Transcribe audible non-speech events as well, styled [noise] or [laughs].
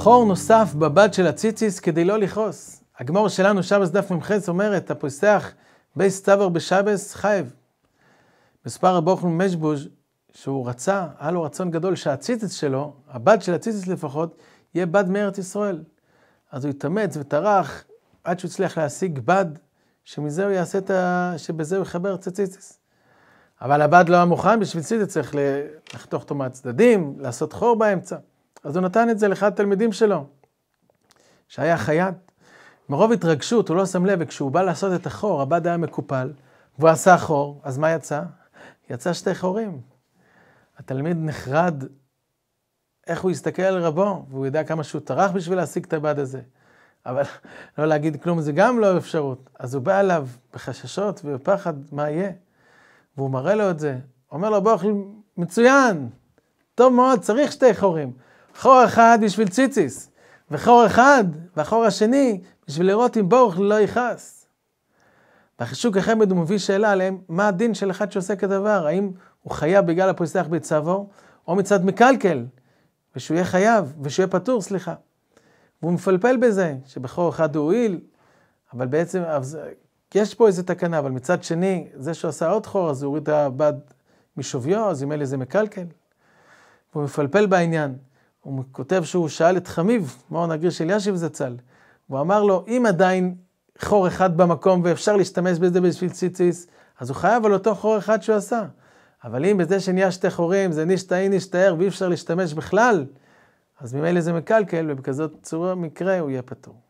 חור נוסף בבד של הציציס כדי לא לכעוס. הגמור שלנו, שבס דף מ"ח, אומרת, הפוסח בייס צבר בשבס חייב. מספר הבוכנו משבוז' שהוא רצה, היה לו רצון גדול שהציציס שלו, הבד של הציציס לפחות, יהיה בד מארץ ישראל. אז הוא התאמץ וטרח עד שהוא הצליח להשיג בד, שמזה הוא יעשה את ה... שבזה הוא יחבר את הציציס. אבל הבד לא היה מוכן, בשביל ציציס צריך לחתוך אותו מהצדדים, לעשות חור באמצע. אז הוא נתן את זה לאחד התלמידים שלו, שהיה חייט. מרוב התרגשות, הוא לא שם לב, וכשהוא בא לעשות את החור, הבד היה מקופל, והוא עשה חור, אז מה יצא? יצא שתי חורים. התלמיד נחרד איך הוא הסתכל על רבו, והוא יודע כמה שהוא טרח בשביל להשיג את הבד הזה. אבל [laughs] לא להגיד כלום זה גם לא אפשרות. אז הוא בא אליו בחששות ובפחד, מה יהיה? והוא מראה לו את זה. אומר לו, בוא, מצוין, טוב מאוד, צריך שתי חורים. חור אחד בשביל ציציס, וחור אחד, והחור השני, בשביל לראות אם ברוך לא יכעס. והחישוק החמד הוא מביא שאלה עליהם, מה הדין של אחד שעושה כדבר? האם הוא חייב בגלל הפוסח בצוו, או מצד מקלקל, ושהוא יהיה חייב, ושהוא יהיה פטור, סליחה. והוא מפלפל בזה, שבחור אחד הוא הועיל, אבל בעצם אז, יש פה איזה תקנה, אבל מצד שני, זה שעשה עוד חור, אז הוא הוריד את הבד משוויו, אז אם אלה זה מקלקל. והוא מפלפל בעניין. הוא כותב שהוא שאל את חמיב, מעון הגיר של ישיב זצ"ל, הוא אמר לו, אם עדיין חור אחד במקום ואפשר להשתמש בזה בשביל ציציס, אז הוא חייב על אותו חור אחד שהוא עשה. אבל אם בזה שנהיה שתי חורים, זה נישתא אי נישתאר ואי אפשר להשתמש בכלל, אז ממילא זה מקלקל, ובכזאת צורה מקרה הוא יהיה פטור.